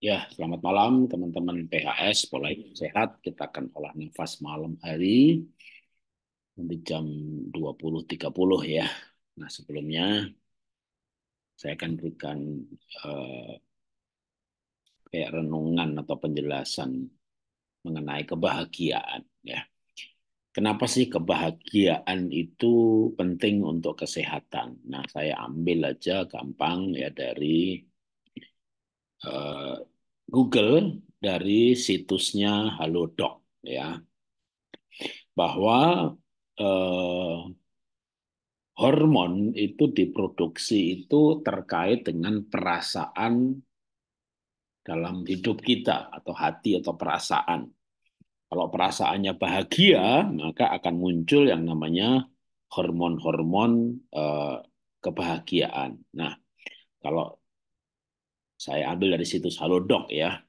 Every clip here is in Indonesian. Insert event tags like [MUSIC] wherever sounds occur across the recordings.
Ya, selamat malam teman-teman PHS, pola hidup sehat. Kita akan olah nafas malam hari nanti jam 20.30 ya. Nah, sebelumnya saya akan berikan eh, kayak renungan atau penjelasan mengenai kebahagiaan ya. Kenapa sih kebahagiaan itu penting untuk kesehatan? Nah, saya ambil aja gampang ya dari uh, Google dari situsnya Halodoc ya bahwa eh, hormon itu diproduksi itu terkait dengan perasaan dalam hidup kita atau hati atau perasaan. Kalau perasaannya bahagia, maka akan muncul yang namanya hormon-hormon eh, kebahagiaan. Nah, kalau saya ambil dari situs Halodoc ya.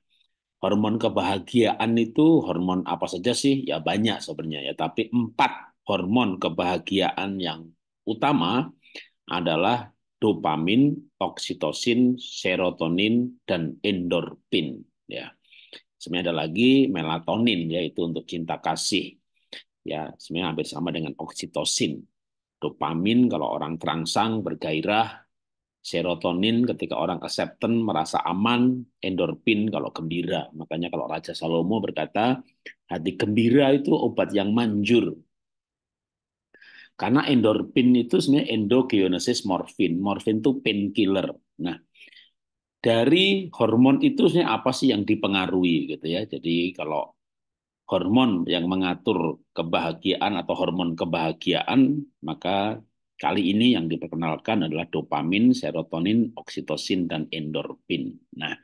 Hormon kebahagiaan itu hormon apa saja sih? Ya banyak sebenarnya ya, tapi empat hormon kebahagiaan yang utama adalah dopamin, oksitosin, serotonin, dan endorfin ya. Sebenarnya ada lagi melatonin yaitu untuk cinta kasih. Ya, sebenarnya hampir sama dengan oksitosin. Dopamin kalau orang terangsang, bergairah, serotonin ketika orang acceptance merasa aman, endorfin kalau gembira. Makanya kalau Raja Salomo berkata, hati gembira itu obat yang manjur. Karena endorfin itu sebenarnya endogenesis morfin. Morfin itu painkiller. Nah, dari hormon itu sebenarnya apa sih yang dipengaruhi gitu ya. Jadi kalau hormon yang mengatur kebahagiaan atau hormon kebahagiaan, maka Kali ini yang diperkenalkan adalah dopamin, serotonin, oksitosin, dan endorfin. Nah,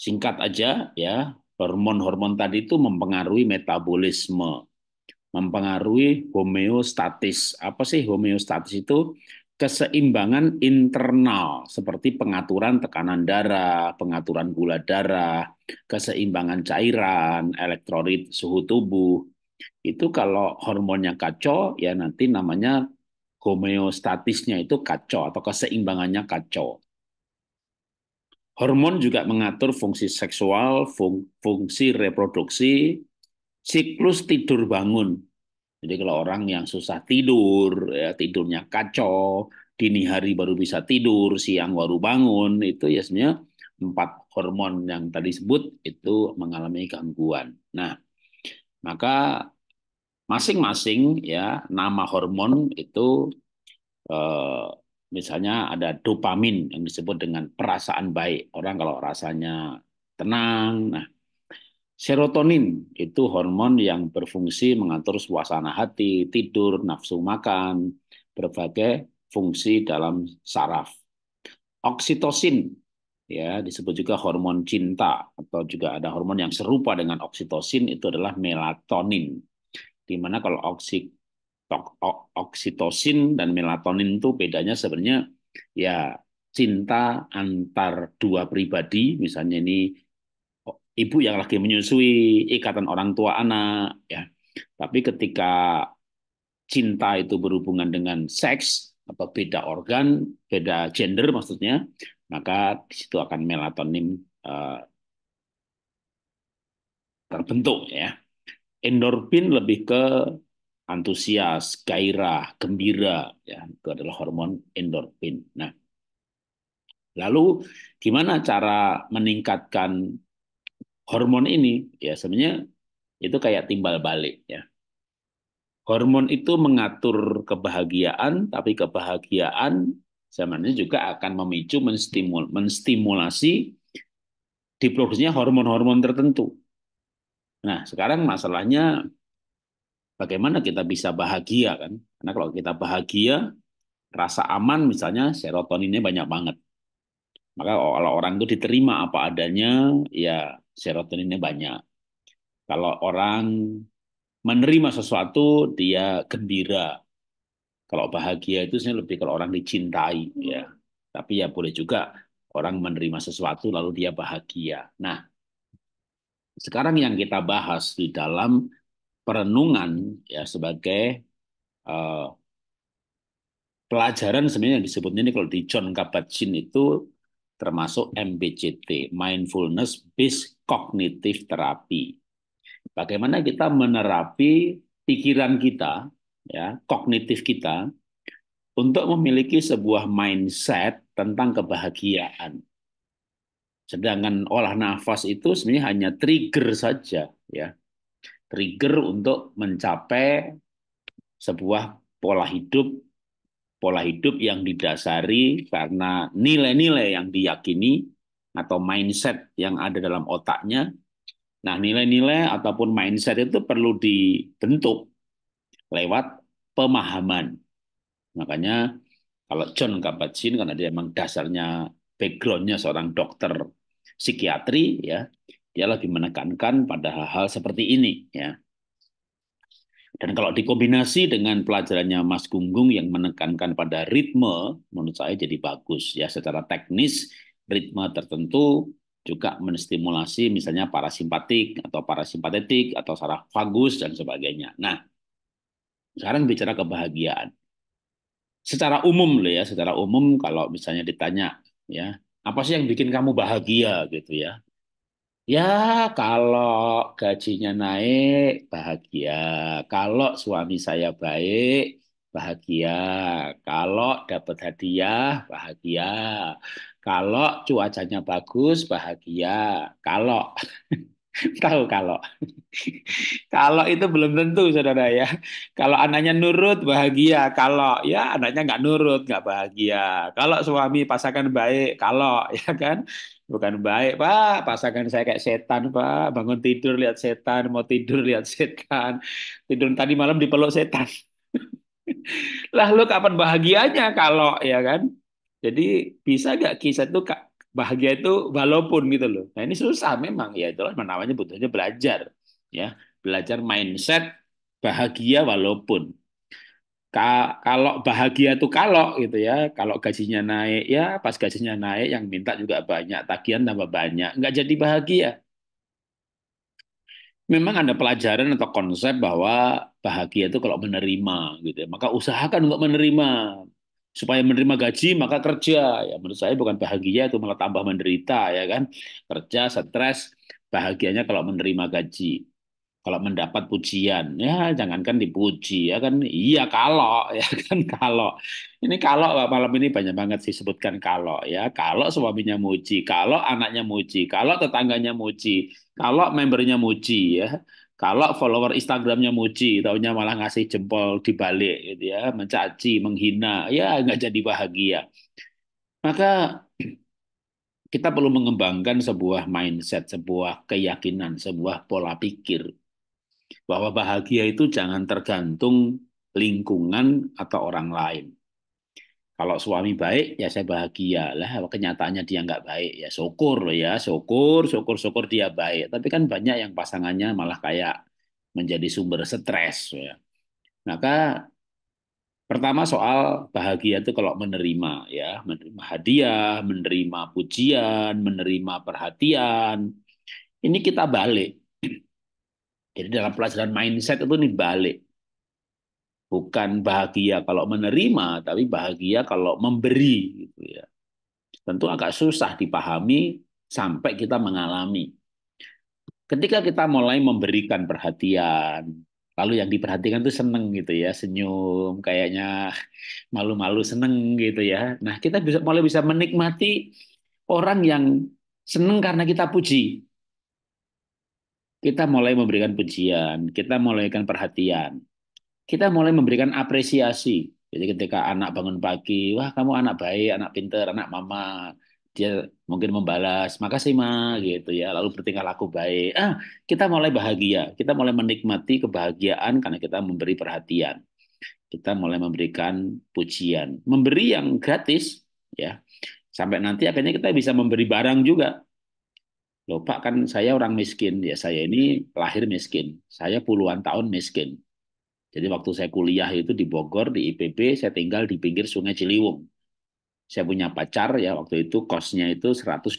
singkat aja ya, hormon-hormon tadi itu mempengaruhi metabolisme, mempengaruhi homeostatis. Apa sih homeostatis itu? Keseimbangan internal seperti pengaturan tekanan darah, pengaturan gula darah, keseimbangan cairan, elektrolit, suhu tubuh. Itu kalau hormonnya kacau ya nanti namanya homeostatisnya itu kacau atau keseimbangannya kacau. Hormon juga mengatur fungsi seksual, fung fungsi reproduksi, siklus tidur bangun. Jadi kalau orang yang susah tidur, ya tidurnya kacau, dini hari baru bisa tidur, siang baru bangun, itu ya sebenarnya empat hormon yang tadi sebut itu mengalami gangguan. Nah, maka masing-masing ya nama hormon itu eh, misalnya ada dopamin yang disebut dengan perasaan baik orang kalau rasanya tenang nah Serotonin itu hormon yang berfungsi mengatur suasana hati, tidur, nafsu makan, berbagai fungsi dalam saraf. Oksitosin ya disebut juga hormon cinta atau juga ada hormon yang serupa dengan oksitosin itu adalah melatonin. Dimana kalau oksi, oksitosin dan melatonin itu bedanya sebenarnya ya cinta antar dua pribadi, misalnya ini ibu yang lagi menyusui, ikatan orang tua anak, ya. Tapi ketika cinta itu berhubungan dengan seks atau beda organ, beda gender maksudnya, maka di situ akan melatonin uh, terbentuk ya endorfin lebih ke antusias, gairah, gembira, ya itu adalah hormon endorfin. Nah, lalu gimana cara meningkatkan hormon ini? Ya sebenarnya itu kayak timbal balik ya. Hormon itu mengatur kebahagiaan, tapi kebahagiaan sebenarnya juga akan memicu menstimul, menstimulasi diproduksinya hormon-hormon tertentu. Nah, sekarang masalahnya bagaimana kita bisa bahagia kan? Karena kalau kita bahagia, rasa aman misalnya serotoninnya banyak banget. Maka kalau orang itu diterima apa adanya, ya serotoninnya banyak. Kalau orang menerima sesuatu, dia gembira. Kalau bahagia itu sebenarnya lebih kalau orang dicintai ya. Tapi ya boleh juga orang menerima sesuatu lalu dia bahagia. Nah, sekarang yang kita bahas di dalam perenungan ya sebagai uh, pelajaran sebenarnya yang disebut ini kalau di John Kabat-Zinn itu termasuk MBCT mindfulness based cognitive therapy. Bagaimana kita menerapi pikiran kita ya, kognitif kita untuk memiliki sebuah mindset tentang kebahagiaan. Sedangkan olah nafas itu sebenarnya hanya trigger saja, ya. Trigger untuk mencapai sebuah pola hidup pola hidup yang didasari karena nilai-nilai yang diyakini atau mindset yang ada dalam otaknya. Nah, nilai-nilai ataupun mindset itu perlu dibentuk lewat pemahaman. Makanya kalau John Kabat-Zinn karena dia memang dasarnya backgroundnya seorang dokter psikiatri ya dia lebih menekankan pada hal-hal seperti ini ya dan kalau dikombinasi dengan pelajarannya Mas Gunggung yang menekankan pada ritme menurut saya jadi bagus ya secara teknis ritme tertentu juga menstimulasi misalnya parasimpatik atau parasimpatetik atau saraf vagus dan sebagainya. Nah, sekarang bicara kebahagiaan. Secara umum loh ya, secara umum kalau misalnya ditanya ya apa sih yang bikin kamu bahagia gitu ya ya kalau gajinya naik bahagia kalau suami saya baik bahagia kalau dapat hadiah bahagia kalau cuacanya bagus bahagia kalau [LAUGHS] [LAUGHS] tahu kalau [LAUGHS] kalau itu belum tentu saudara ya kalau anaknya nurut bahagia kalau ya anaknya nggak nurut nggak bahagia kalau suami pasangan baik kalau [LAUGHS] ya kan bukan baik pak pasangan saya kayak setan pak bangun tidur lihat setan mau tidur lihat setan tidur tadi malam dipeluk setan lah lu kapan bahagianya kalau ya kan jadi bisa gak kisah itu kak bahagia itu walaupun gitu loh. Nah ini susah memang ya itulah namanya butuhnya belajar ya belajar mindset bahagia walaupun Ka kalau bahagia tuh kalau gitu ya kalau gajinya naik ya pas gajinya naik yang minta juga banyak tagihan tambah banyak nggak jadi bahagia memang ada pelajaran atau konsep bahwa bahagia itu kalau menerima gitu ya. maka usahakan untuk menerima supaya menerima gaji maka kerja ya menurut saya bukan bahagia itu malah tambah menderita ya kan kerja stres bahagianya kalau menerima gaji kalau mendapat pujian ya jangankan dipuji ya kan iya kalau [LAUGHS] ya kan kalau ini kalau malam ini banyak banget disebutkan kalau ya kalau suaminya muji kalau anaknya muji kalau tetangganya muji kalau membernya muji ya kalau follower Instagramnya muji, tahunya malah ngasih jempol dibalik, gitu ya, mencaci, menghina, ya nggak jadi bahagia. Maka kita perlu mengembangkan sebuah mindset, sebuah keyakinan, sebuah pola pikir bahwa bahagia itu jangan tergantung lingkungan atau orang lain. Kalau suami baik, ya saya bahagia lah. Kenyataannya dia nggak baik, ya syukur loh ya, syukur, syukur, syukur dia baik. Tapi kan banyak yang pasangannya malah kayak menjadi sumber stres. Ya. Maka pertama soal bahagia itu kalau menerima ya, menerima hadiah, menerima pujian, menerima perhatian. Ini kita balik. Jadi dalam pelajaran mindset itu nih balik bukan bahagia kalau menerima, tapi bahagia kalau memberi. Gitu ya. Tentu agak susah dipahami sampai kita mengalami. Ketika kita mulai memberikan perhatian, lalu yang diperhatikan tuh seneng gitu ya, senyum, kayaknya malu-malu seneng gitu ya. Nah kita bisa mulai bisa menikmati orang yang seneng karena kita puji. Kita mulai memberikan pujian, kita mulai mulaikan perhatian kita mulai memberikan apresiasi. Jadi ketika anak bangun pagi, wah kamu anak baik, anak pinter, anak mama, dia mungkin membalas, makasih ma, gitu ya. Lalu bertingkah laku baik. Ah, kita mulai bahagia, kita mulai menikmati kebahagiaan karena kita memberi perhatian. Kita mulai memberikan pujian, memberi yang gratis, ya. Sampai nanti akhirnya kita bisa memberi barang juga. Loh Pak, kan saya orang miskin, ya saya ini lahir miskin. Saya puluhan tahun miskin jadi waktu saya kuliah itu di Bogor, di IPB, saya tinggal di pinggir sungai Ciliwung. Saya punya pacar ya waktu itu kosnya itu 120.000.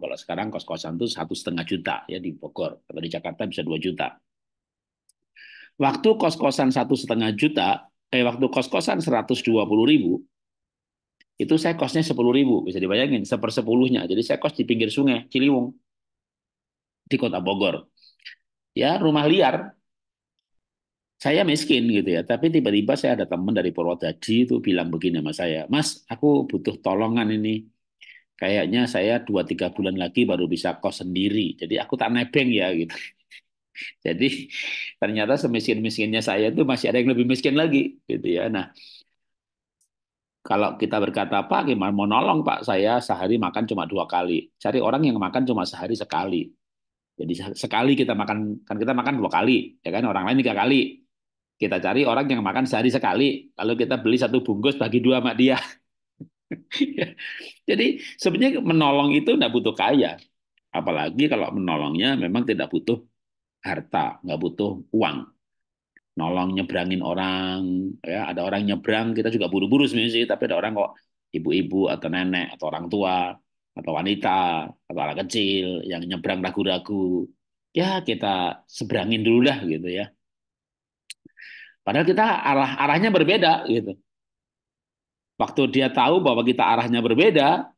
Kalau sekarang kos-kosan itu satu setengah juta ya di Bogor. Kalau di Jakarta bisa 2 juta. Waktu kos-kosan satu setengah juta, eh waktu kos-kosan 120.000 itu saya kosnya 10.000, Bisa dibayangin, sepersepuluhnya. Jadi saya kos di pinggir sungai Ciliwung di kota Bogor. Ya, rumah liar saya miskin gitu ya, tapi tiba-tiba saya ada teman dari Purwodadi itu bilang begini sama saya, Mas, aku butuh tolongan ini. Kayaknya saya dua tiga bulan lagi baru bisa kos sendiri, jadi aku tak nebeng ya gitu. [LAUGHS] Jadi ternyata semiskin-miskinnya saya itu masih ada yang lebih miskin lagi gitu ya. Nah, kalau kita berkata, Pak, gimana mau nolong Pak, saya sehari makan cuma dua kali. Cari orang yang makan cuma sehari sekali. Jadi sekali kita makan, kan kita makan dua kali, ya kan? Orang lain tiga kali kita cari orang yang makan sehari sekali, lalu kita beli satu bungkus bagi dua sama dia. [LAUGHS] Jadi sebenarnya menolong itu tidak butuh kaya. Apalagi kalau menolongnya memang tidak butuh harta, nggak butuh uang. Nolong nyebrangin orang, ya ada orang nyebrang kita juga buru-buru sebenarnya sih, tapi ada orang kok ibu-ibu atau nenek atau orang tua atau wanita atau anak kecil yang nyebrang ragu-ragu, ya kita seberangin dulu lah gitu ya. Padahal kita arah arahnya berbeda gitu. Waktu dia tahu bahwa kita arahnya berbeda,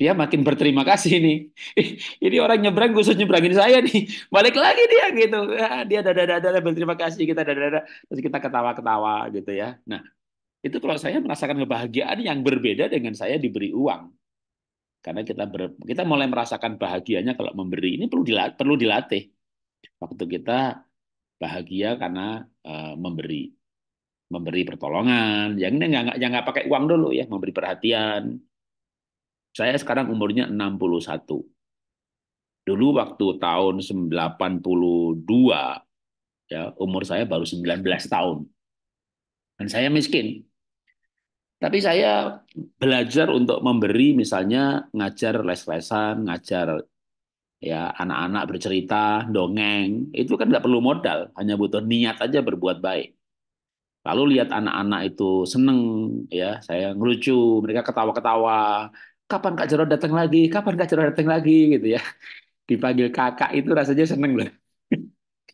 dia makin berterima kasih nih. [LAUGHS] ini orang nyebrang khusus nyebrangin saya nih. [LAUGHS] Balik lagi dia gitu. Ah, dia dada dada berterima kasih kita dada dada terus kita ketawa ketawa gitu ya. Nah itu kalau saya merasakan kebahagiaan yang berbeda dengan saya diberi uang. Karena kita ber, kita mulai merasakan bahagianya kalau memberi ini perlu perlu dilatih. Waktu kita bahagia karena uh, memberi memberi pertolongan yang ini nggak yang nggak pakai uang dulu ya memberi perhatian saya sekarang umurnya 61 dulu waktu tahun 82 ya umur saya baru 19 tahun dan saya miskin tapi saya belajar untuk memberi misalnya ngajar les-lesan ngajar ya anak-anak bercerita, dongeng, itu kan nggak perlu modal, hanya butuh niat aja berbuat baik. Lalu lihat anak-anak itu seneng, ya saya ngelucu, mereka ketawa-ketawa. Kapan Kak Jero datang lagi? Kapan Kak Jero datang lagi? Gitu ya. Dipanggil kakak itu rasanya seneng loh.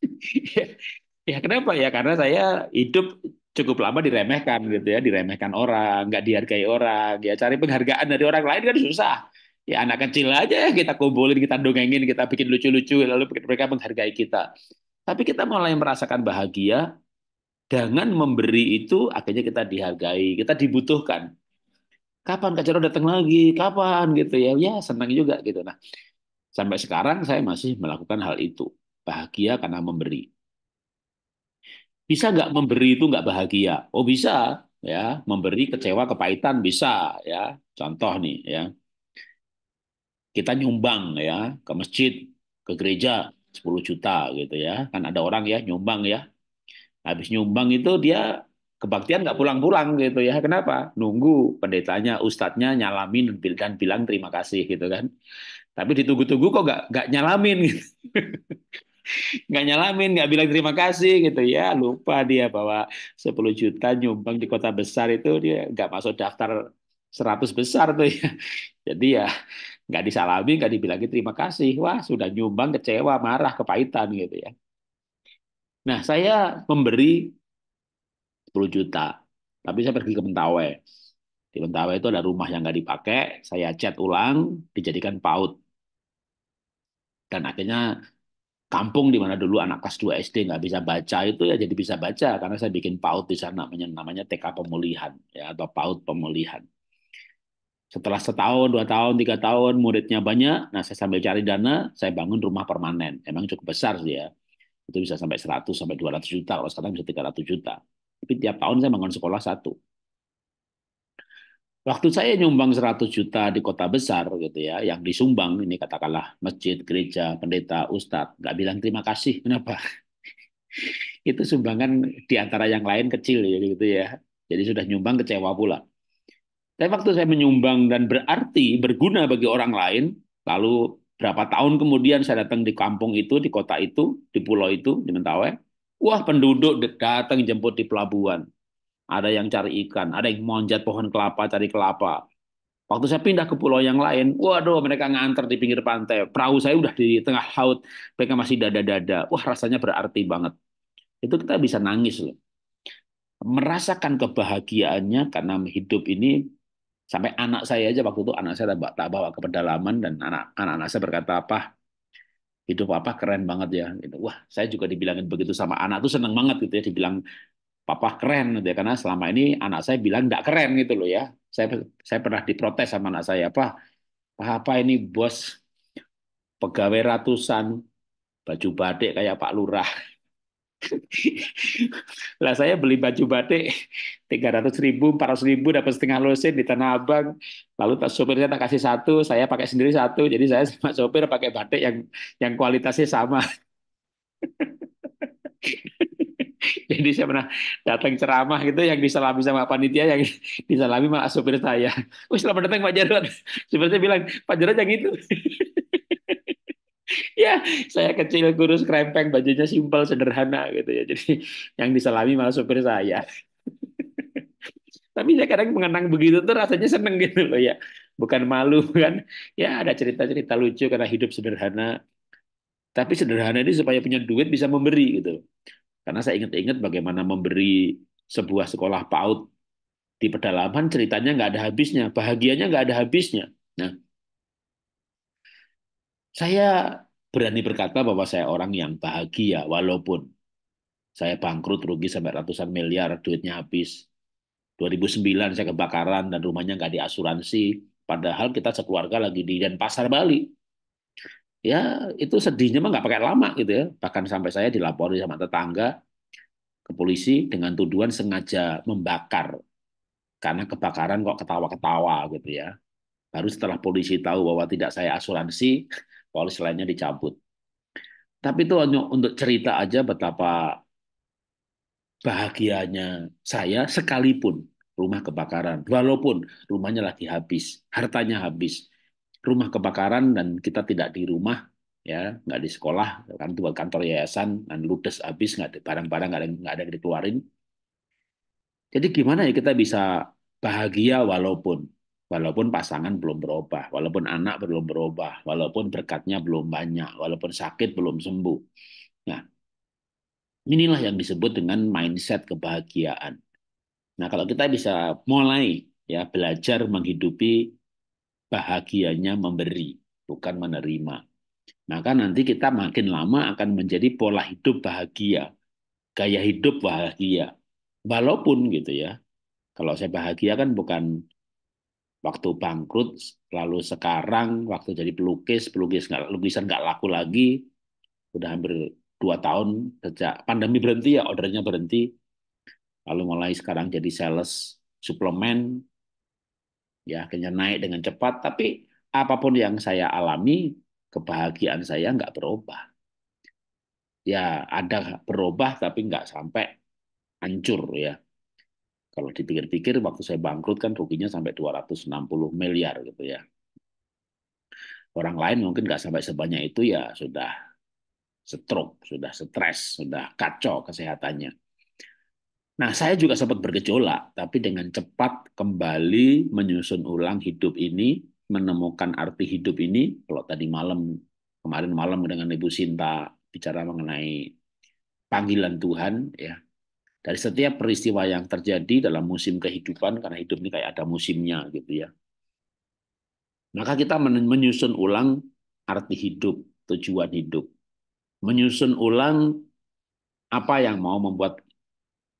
[LAUGHS] ya kenapa ya? Karena saya hidup cukup lama diremehkan gitu ya, diremehkan orang, nggak dihargai orang, ya cari penghargaan dari orang lain kan susah ya anak kecil aja ya kita kumpulin, kita dongengin, kita bikin lucu-lucu, lalu mereka menghargai kita. Tapi kita mulai merasakan bahagia dengan memberi itu akhirnya kita dihargai, kita dibutuhkan. Kapan Kak Cero datang lagi? Kapan gitu ya? Ya senang juga gitu. Nah, sampai sekarang saya masih melakukan hal itu. Bahagia karena memberi. Bisa nggak memberi itu nggak bahagia? Oh bisa, ya. Memberi kecewa, kepahitan bisa, ya. Contoh nih, ya kita nyumbang ya ke masjid, ke gereja 10 juta gitu ya. Kan ada orang ya nyumbang ya. Habis nyumbang itu dia kebaktian nggak pulang-pulang gitu ya. Kenapa? Nunggu pendetanya, ustadznya nyalamin dan bilang terima kasih gitu kan. Tapi ditunggu-tunggu kok nggak nggak nyalamin gitu. [LAUGHS] nggak nyalamin, nggak bilang terima kasih gitu ya. Lupa dia bahwa 10 juta nyumbang di kota besar itu dia nggak masuk daftar 100 besar tuh ya. [LAUGHS] Jadi ya nggak disalami, nggak dibilang terima kasih. Wah, sudah nyumbang, kecewa, marah, kepahitan gitu ya. Nah, saya memberi 10 juta, tapi saya pergi ke Mentawai. Di Mentawai itu ada rumah yang nggak dipakai, saya cat ulang, dijadikan paut Dan akhirnya kampung di mana dulu anak kelas 2 SD nggak bisa baca itu ya jadi bisa baca karena saya bikin paut di sana namanya namanya TK pemulihan ya atau paut pemulihan. Setelah setahun, dua tahun, tiga tahun, muridnya banyak, nah saya sambil cari dana, saya bangun rumah permanen. Emang cukup besar sih ya. Itu bisa sampai 100, sampai 200 juta, kalau sekarang bisa 300 juta. Tapi tiap tahun saya bangun sekolah satu. Waktu saya nyumbang 100 juta di kota besar gitu ya, yang disumbang ini katakanlah masjid, gereja, pendeta, ustadz, nggak bilang terima kasih, kenapa? [LAUGHS] itu sumbangan di antara yang lain kecil ya, gitu ya. Jadi sudah nyumbang kecewa pula. Tapi waktu saya menyumbang dan berarti berguna bagi orang lain, lalu berapa tahun kemudian saya datang di kampung itu, di kota itu, di pulau itu, di Mentawai, wah penduduk datang jemput di pelabuhan. Ada yang cari ikan, ada yang monjat pohon kelapa cari kelapa. Waktu saya pindah ke pulau yang lain, waduh mereka nganter di pinggir pantai. Perahu saya udah di tengah laut, mereka masih dada-dada. Wah rasanya berarti banget. Itu kita bisa nangis loh. Merasakan kebahagiaannya karena hidup ini Sampai anak saya aja waktu itu anak saya tak bawa ke pedalaman dan anak anak anak saya berkata apa hidup apa keren banget ya gitu. Wah, saya juga dibilangin begitu sama anak tuh seneng banget gitu ya dibilang papa keren gitu ya karena selama ini anak saya bilang tidak keren gitu loh ya. Saya saya pernah diprotes sama anak saya, apa apa ini bos pegawai ratusan baju batik kayak Pak Lurah?" [LAUGHS] lah saya beli baju batik tiga ratus ribu, empat ratus ribu, dapat setengah lusin di Tanah Abang. Lalu tak sopirnya tak kasih satu, saya pakai sendiri satu. Jadi saya [LAUGHS] sama sopir pakai batik yang yang kualitasnya sama. [LAUGHS] Jadi saya pernah datang ceramah gitu yang disalami sama panitia yang disalami malah sopir saya. Wih selamat datang Pak Jarod. Sopir saya bilang, Pak Jarod yang itu ya saya kecil kurus krempeng bajunya simpel sederhana gitu ya jadi yang diselami malah supir saya tapi saya kadang mengenang begitu tuh rasanya seneng gitu loh ya bukan malu kan ya ada cerita-cerita lucu karena hidup sederhana tapi sederhana ini supaya punya duit bisa memberi gitu karena saya ingat-ingat bagaimana memberi sebuah sekolah PAUD di pedalaman ceritanya nggak ada habisnya bahagianya nggak ada habisnya nah saya berani berkata bahwa saya orang yang bahagia walaupun saya bangkrut rugi sampai ratusan miliar duitnya habis 2009 saya kebakaran dan rumahnya nggak diasuransi padahal kita sekeluarga lagi di Denpasar Bali ya itu sedihnya mah nggak pakai lama gitu ya bahkan sampai saya dilaporin sama tetangga ke polisi dengan tuduhan sengaja membakar karena kebakaran kok ketawa-ketawa gitu ya baru setelah polisi tahu bahwa tidak saya asuransi polis lainnya dicabut. Tapi itu hanya untuk cerita aja betapa bahagianya saya sekalipun rumah kebakaran, walaupun rumahnya lagi habis, hartanya habis, rumah kebakaran dan kita tidak di rumah, ya nggak di sekolah, kan tuh kantor yayasan dan ludes habis nggak barang-barang nggak ada nggak ada yang dikeluarin. Jadi gimana ya kita bisa bahagia walaupun walaupun pasangan belum berubah, walaupun anak belum berubah, walaupun berkatnya belum banyak, walaupun sakit belum sembuh. Nah, inilah yang disebut dengan mindset kebahagiaan. Nah, kalau kita bisa mulai ya belajar menghidupi bahagianya memberi, bukan menerima. Maka nah, nanti kita makin lama akan menjadi pola hidup bahagia, gaya hidup bahagia. Walaupun gitu ya, kalau saya bahagia kan bukan waktu bangkrut lalu sekarang waktu jadi pelukis pelukis nggak lukisan nggak laku lagi udah hampir dua tahun sejak pandemi berhenti ya ordernya berhenti lalu mulai sekarang jadi sales suplemen ya akhirnya naik dengan cepat tapi apapun yang saya alami kebahagiaan saya nggak berubah ya ada berubah tapi nggak sampai hancur ya kalau dipikir-pikir waktu saya bangkrut kan ruginya sampai 260 miliar gitu ya. Orang lain mungkin nggak sampai sebanyak itu ya sudah stroke, sudah stres, sudah kacau kesehatannya. Nah, saya juga sempat bergejolak, tapi dengan cepat kembali menyusun ulang hidup ini, menemukan arti hidup ini. Kalau tadi malam, kemarin malam dengan Ibu Sinta bicara mengenai panggilan Tuhan, ya dari setiap peristiwa yang terjadi dalam musim kehidupan karena hidup ini kayak ada musimnya gitu ya. Maka kita menyusun ulang arti hidup, tujuan hidup. Menyusun ulang apa yang mau membuat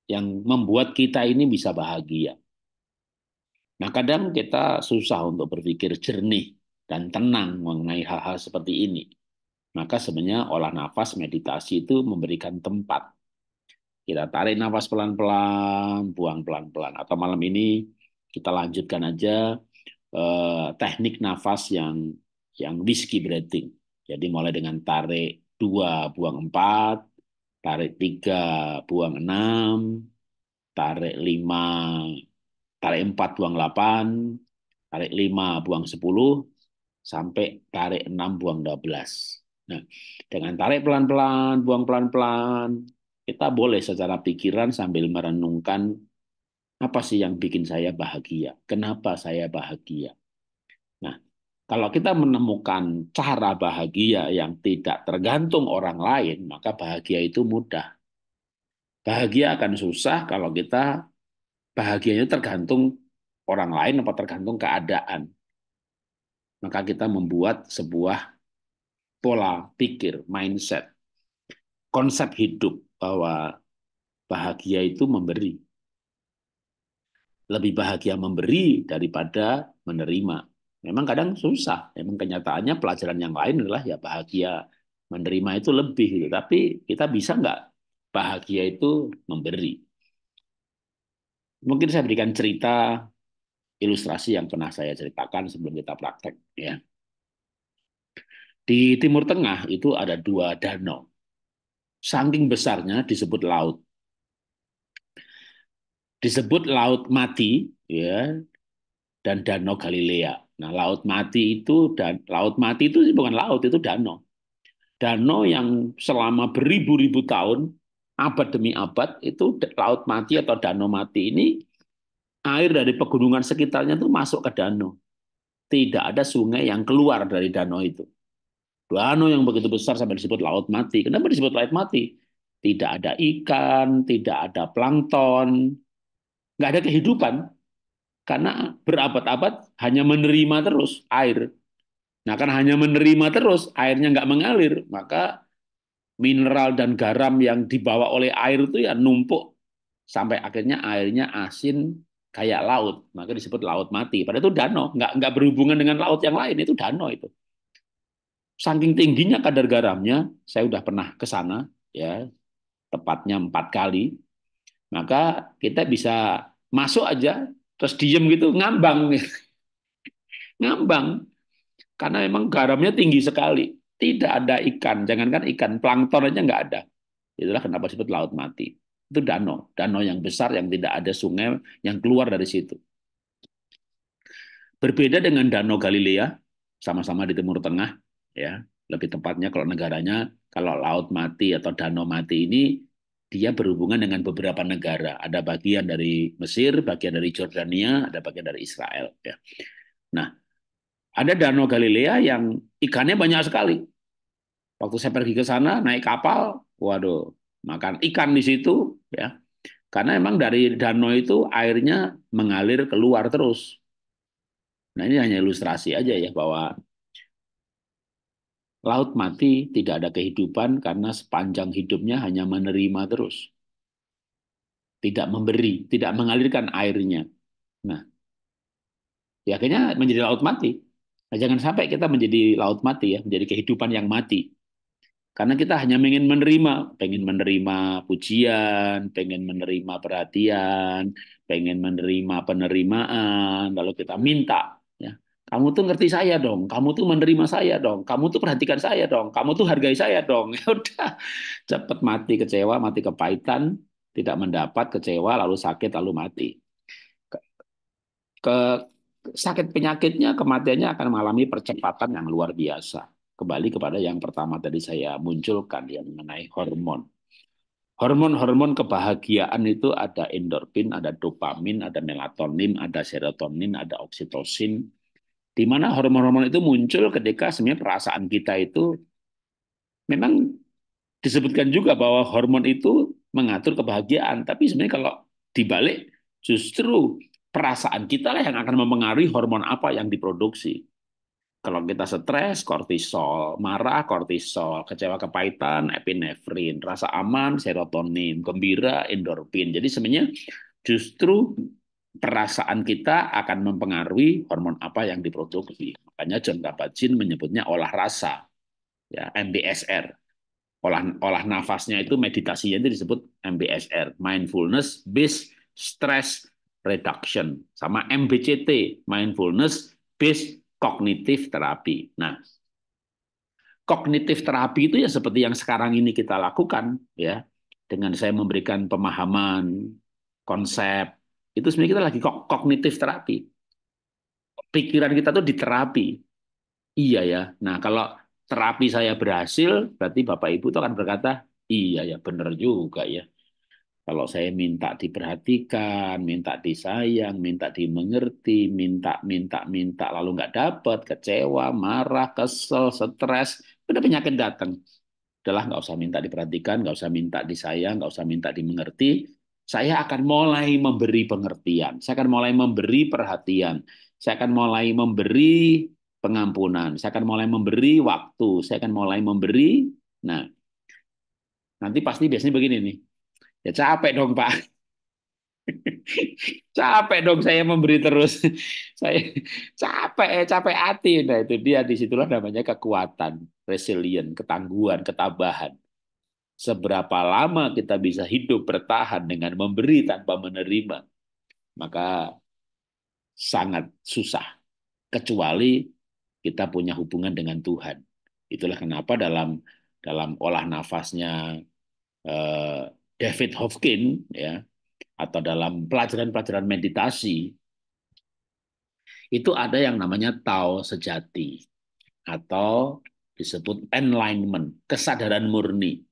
yang membuat kita ini bisa bahagia. Nah, kadang kita susah untuk berpikir jernih dan tenang mengenai hal-hal seperti ini. Maka sebenarnya olah nafas meditasi itu memberikan tempat kita tarik nafas pelan-pelan, buang pelan-pelan. Atau malam ini kita lanjutkan aja eh, teknik nafas yang yang whiskey breathing. Jadi mulai dengan tarik dua buang empat tarik tiga buang enam tarik lima tarik empat buang delapan tarik lima buang sepuluh sampai tarik enam buang dua belas Nah, dengan tarik pelan-pelan, buang pelan-pelan, kita boleh secara pikiran sambil merenungkan apa sih yang bikin saya bahagia? Kenapa saya bahagia? Nah, kalau kita menemukan cara bahagia yang tidak tergantung orang lain, maka bahagia itu mudah. Bahagia akan susah kalau kita bahagianya tergantung orang lain atau tergantung keadaan. Maka kita membuat sebuah pola pikir, mindset, konsep hidup bahwa bahagia itu memberi. Lebih bahagia memberi daripada menerima. Memang kadang susah. Memang kenyataannya pelajaran yang lain adalah ya bahagia menerima itu lebih. Gitu. Tapi kita bisa nggak bahagia itu memberi. Mungkin saya berikan cerita ilustrasi yang pernah saya ceritakan sebelum kita praktek. Ya. Di Timur Tengah itu ada dua danau saking besarnya disebut laut. Disebut laut mati, ya, dan danau Galilea. Nah, laut mati itu dan laut mati itu bukan laut itu danau. Danau yang selama beribu-ribu tahun, abad demi abad itu laut mati atau danau mati ini air dari pegunungan sekitarnya itu masuk ke danau. Tidak ada sungai yang keluar dari danau itu danau yang begitu besar sampai disebut laut mati. Kenapa disebut laut mati? Tidak ada ikan, tidak ada plankton, nggak ada kehidupan. Karena berabad-abad hanya menerima terus air. Nah, kan hanya menerima terus, airnya nggak mengalir, maka mineral dan garam yang dibawa oleh air itu ya numpuk sampai akhirnya airnya asin kayak laut, maka disebut laut mati. Padahal itu danau, nggak nggak berhubungan dengan laut yang lain, itu danau itu. Saking tingginya kadar garamnya, saya sudah pernah ke sana, ya, tepatnya empat kali. Maka kita bisa masuk aja, terus diem gitu, ngambang. [LAUGHS] ngambang. Karena memang garamnya tinggi sekali. Tidak ada ikan, jangankan ikan, plankton aja nggak ada. Itulah kenapa disebut laut mati. Itu danau, danau yang besar yang tidak ada sungai yang keluar dari situ. Berbeda dengan Danau Galilea, sama-sama di Timur Tengah, ya lebih tepatnya kalau negaranya kalau laut mati atau danau mati ini dia berhubungan dengan beberapa negara ada bagian dari Mesir bagian dari Jordania ada bagian dari Israel ya nah ada danau Galilea yang ikannya banyak sekali waktu saya pergi ke sana naik kapal waduh makan ikan di situ ya karena emang dari danau itu airnya mengalir keluar terus nah ini hanya ilustrasi aja ya bahwa Laut mati, tidak ada kehidupan karena sepanjang hidupnya hanya menerima terus. Tidak memberi, tidak mengalirkan airnya. Nah, ya akhirnya menjadi laut mati. Nah, jangan sampai kita menjadi laut mati ya, menjadi kehidupan yang mati. Karena kita hanya ingin menerima, pengen menerima pujian, pengen menerima perhatian, pengen menerima penerimaan, lalu kita minta kamu tuh ngerti saya dong, kamu tuh menerima saya dong, kamu tuh perhatikan saya dong, kamu tuh hargai saya dong. [LAUGHS] Ya udah, cepat mati kecewa, mati kepahitan, tidak mendapat kecewa, lalu sakit, lalu mati. Ke, ke sakit penyakitnya, kematiannya akan mengalami percepatan yang luar biasa. Kembali kepada yang pertama tadi saya munculkan yang mengenai hormon. Hormon-hormon kebahagiaan itu ada endorfin, ada dopamin, ada melatonin, ada serotonin, ada oksitosin, di mana hormon-hormon itu muncul ketika sebenarnya perasaan kita itu memang disebutkan juga bahwa hormon itu mengatur kebahagiaan, tapi sebenarnya kalau dibalik justru perasaan kita lah yang akan mempengaruhi hormon apa yang diproduksi. Kalau kita stres, kortisol, marah, kortisol, kecewa kepahitan, epinefrin, rasa aman, serotonin, gembira, endorfin. Jadi sebenarnya justru perasaan kita akan mempengaruhi hormon apa yang diproduksi. Makanya John Kabat-Zinn menyebutnya olah rasa, ya MBSR. Olah olah nafasnya itu meditasinya itu disebut MBSR, mindfulness based stress reduction, sama MBCT, mindfulness based cognitive therapy. Nah, kognitif terapi itu ya seperti yang sekarang ini kita lakukan ya dengan saya memberikan pemahaman konsep itu sebenarnya kita lagi kognitif terapi. Pikiran kita tuh diterapi. Iya ya. Nah, kalau terapi saya berhasil, berarti Bapak Ibu tuh akan berkata, iya ya, benar juga ya. Kalau saya minta diperhatikan, minta disayang, minta dimengerti, minta, minta, minta, lalu nggak dapat, kecewa, marah, kesel, stres, udah penyakit datang. Udahlah nggak usah minta diperhatikan, nggak usah minta disayang, nggak usah minta dimengerti, saya akan mulai memberi pengertian, saya akan mulai memberi perhatian, saya akan mulai memberi pengampunan, saya akan mulai memberi waktu, saya akan mulai memberi. Nah, nanti pasti biasanya begini nih. Ya capek dong, Pak. [LAUGHS] capek dong saya memberi terus. [LAUGHS] saya capek, capek hati. Nah, itu dia disitulah namanya kekuatan, resilient, ketangguhan, ketabahan seberapa lama kita bisa hidup bertahan dengan memberi tanpa menerima, maka sangat susah. Kecuali kita punya hubungan dengan Tuhan. Itulah kenapa dalam dalam olah nafasnya eh, David Hofkin ya atau dalam pelajaran-pelajaran meditasi itu ada yang namanya Tao sejati atau disebut enlightenment, kesadaran murni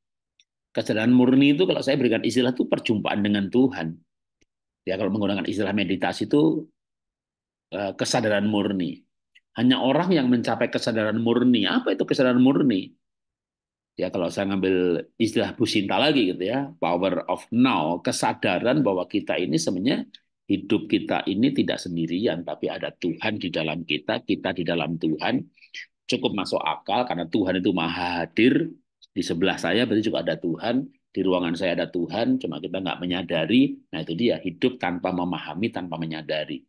kesadaran murni itu kalau saya berikan istilah itu perjumpaan dengan Tuhan. Ya kalau menggunakan istilah meditasi itu eh, kesadaran murni. Hanya orang yang mencapai kesadaran murni. Apa itu kesadaran murni? Ya kalau saya ngambil istilah Bu lagi gitu ya, power of now, kesadaran bahwa kita ini sebenarnya hidup kita ini tidak sendirian, tapi ada Tuhan di dalam kita, kita di dalam Tuhan. Cukup masuk akal karena Tuhan itu maha hadir, di sebelah saya berarti juga ada Tuhan, di ruangan saya ada Tuhan, cuma kita nggak menyadari. Nah itu dia, hidup tanpa memahami, tanpa menyadari.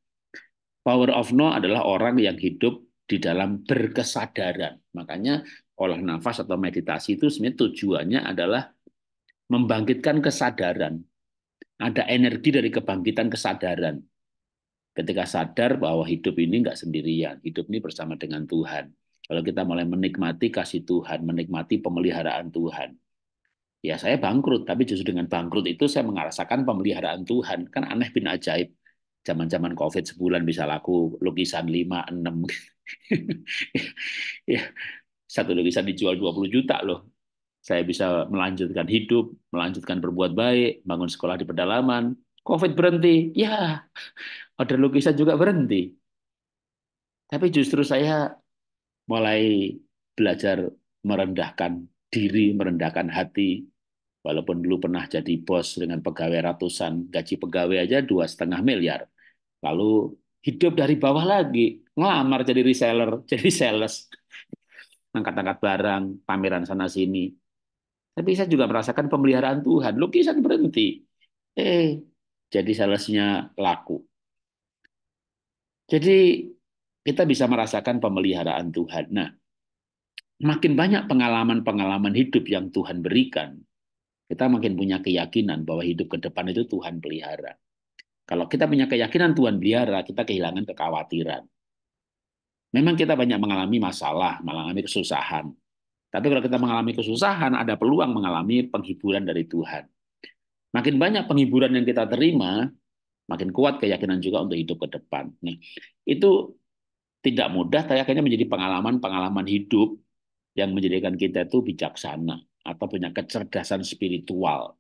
Power of no adalah orang yang hidup di dalam berkesadaran. Makanya olah nafas atau meditasi itu sebenarnya tujuannya adalah membangkitkan kesadaran. Ada energi dari kebangkitan kesadaran. Ketika sadar bahwa hidup ini nggak sendirian, hidup ini bersama dengan Tuhan. Kalau kita mulai menikmati kasih Tuhan, menikmati pemeliharaan Tuhan. Ya saya bangkrut, tapi justru dengan bangkrut itu saya merasakan pemeliharaan Tuhan. Kan aneh bin ajaib. Zaman-zaman COVID sebulan bisa laku lukisan 5, 6. [LAUGHS] ya, satu lukisan dijual 20 juta loh. Saya bisa melanjutkan hidup, melanjutkan berbuat baik, bangun sekolah di pedalaman. COVID berhenti, ya order lukisan juga berhenti. Tapi justru saya mulai belajar merendahkan diri, merendahkan hati. Walaupun dulu pernah jadi bos dengan pegawai ratusan, gaji pegawai aja dua setengah miliar. Lalu hidup dari bawah lagi, ngelamar jadi reseller, [LAUGHS] jadi sales, angkat-angkat barang, pameran sana sini. Tapi saya juga merasakan pemeliharaan Tuhan. Lukisan berhenti. Eh, jadi salesnya laku. Jadi kita bisa merasakan pemeliharaan Tuhan. Nah, makin banyak pengalaman-pengalaman hidup yang Tuhan berikan, kita makin punya keyakinan bahwa hidup ke depan itu Tuhan pelihara. Kalau kita punya keyakinan Tuhan pelihara, kita kehilangan kekhawatiran. Memang kita banyak mengalami masalah, mengalami kesusahan. Tapi kalau kita mengalami kesusahan, ada peluang mengalami penghiburan dari Tuhan. Makin banyak penghiburan yang kita terima, makin kuat keyakinan juga untuk hidup ke depan. Nah, itu tidak mudah, tapi akhirnya menjadi pengalaman-pengalaman hidup yang menjadikan kita itu bijaksana atau punya kecerdasan spiritual.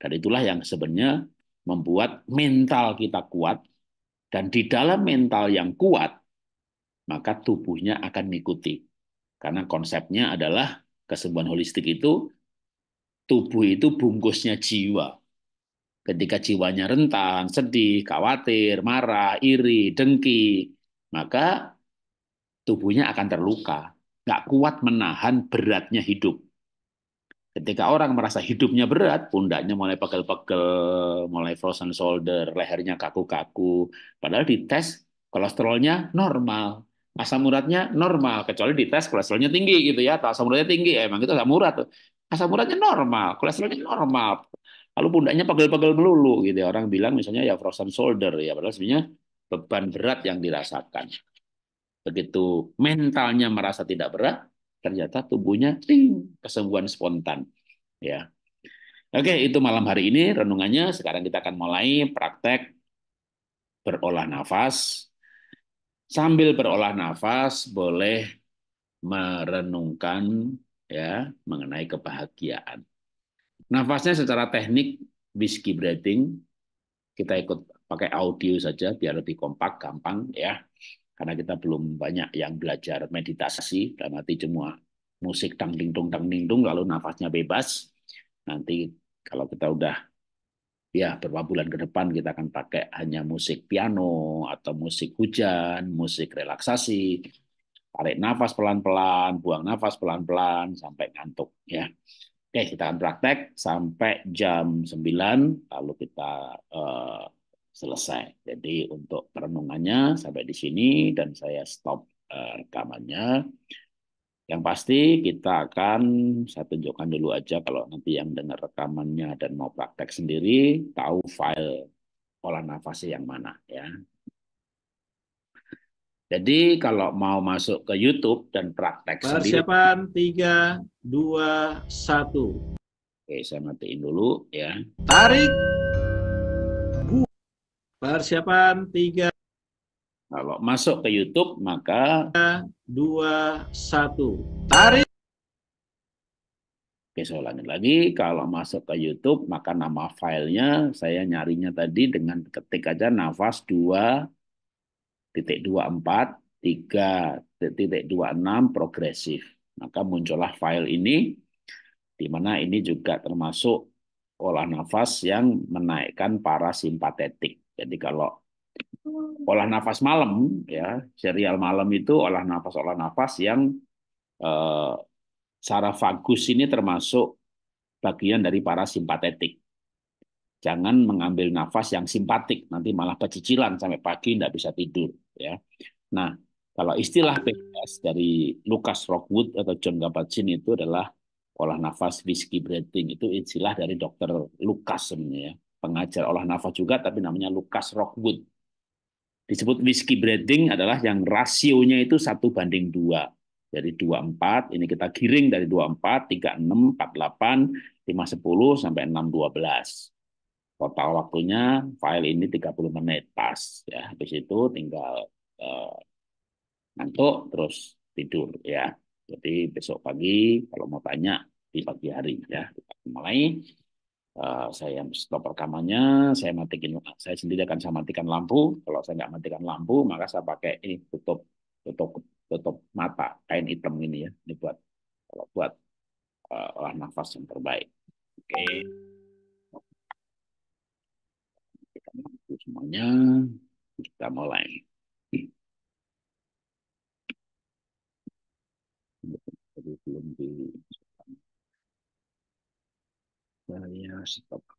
Dan itulah yang sebenarnya membuat mental kita kuat. Dan di dalam mental yang kuat, maka tubuhnya akan mengikuti. Karena konsepnya adalah kesembuhan holistik itu tubuh itu bungkusnya jiwa. Ketika jiwanya rentan, sedih, khawatir, marah, iri, dengki, maka tubuhnya akan terluka, nggak kuat menahan beratnya hidup. Ketika orang merasa hidupnya berat, pundaknya mulai pegel-pegel, mulai frozen shoulder, lehernya kaku-kaku. Padahal dites kolesterolnya normal, asam uratnya normal, kecuali dites kolesterolnya tinggi gitu ya, atau asam uratnya tinggi, emang itu asam urat. Tuh. Asam uratnya normal, kolesterolnya normal. Lalu pundaknya pegel-pegel melulu gitu ya. Orang bilang misalnya ya frozen shoulder ya, padahal sebenarnya beban berat yang dirasakan. Begitu mentalnya merasa tidak berat, ternyata tubuhnya ting kesembuhan spontan. Ya. Oke, itu malam hari ini renungannya. Sekarang kita akan mulai praktek berolah nafas. Sambil berolah nafas, boleh merenungkan ya mengenai kebahagiaan. Nafasnya secara teknik whiskey breathing kita ikut pakai audio saja biar lebih kompak, gampang ya. Karena kita belum banyak yang belajar meditasi, dan nanti semua musik tang ding dong tang ding dong lalu nafasnya bebas. Nanti kalau kita udah ya beberapa bulan ke depan kita akan pakai hanya musik piano atau musik hujan, musik relaksasi, tarik nafas pelan-pelan, buang nafas pelan-pelan sampai ngantuk ya. Oke, kita akan praktek sampai jam 9 lalu kita uh, selesai. Jadi untuk perenungannya sampai di sini dan saya stop eh, rekamannya. Yang pasti kita akan saya tunjukkan dulu aja kalau nanti yang dengar rekamannya dan mau praktek sendiri tahu file pola nafasnya yang mana ya. Jadi kalau mau masuk ke YouTube dan praktek Persiapan sendiri. Persiapan tiga dua satu. Oke, saya matiin dulu ya. Tarik. Persiapan tiga. Kalau masuk ke YouTube maka dua satu tarik. Oke, saya ulangi lagi. Kalau masuk ke YouTube, maka nama filenya saya nyarinya tadi dengan ketik aja nafas dua titik dua empat tiga titik dua enam progresif. Maka muncullah file ini, di mana ini juga termasuk olah nafas yang menaikkan parasimpatetik. Jadi kalau hmm. olah nafas malam ya serial malam itu olah nafas olah nafas yang eh, vagus ini termasuk bagian dari para simpatetik. Jangan mengambil nafas yang simpatik, nanti malah pecicilan sampai pagi tidak bisa tidur. Ya, nah kalau istilah PBS dari Lucas Rockwood atau John Gabbard itu adalah olah nafas whiskey breathing itu istilah dari dokter Lucas sebenarnya. Ya pengajar olah nafas juga, tapi namanya Lukas Rockwood. Disebut whiskey breeding adalah yang rasionya itu satu banding dua. Jadi 24, ini kita giring dari 24, 36, 48, 510, sampai 612. Total waktunya file ini 30 menit, pas. ya Habis itu tinggal eh, ngantuk, terus tidur. ya Jadi besok pagi kalau mau tanya di pagi hari ya kita mulai. Eh, saya stop rekamannya, saya matikan, saya sendiri akan saya matikan lampu. Kalau saya nggak matikan lampu, maka saya pakai ini tutup tutup tutup mata kain hitam ini ya, Ini buat kalau buat uh, olah nafas yang terbaik. Oke. Okay. Kita lampu semuanya, kita mulai. Jadi belum di todavía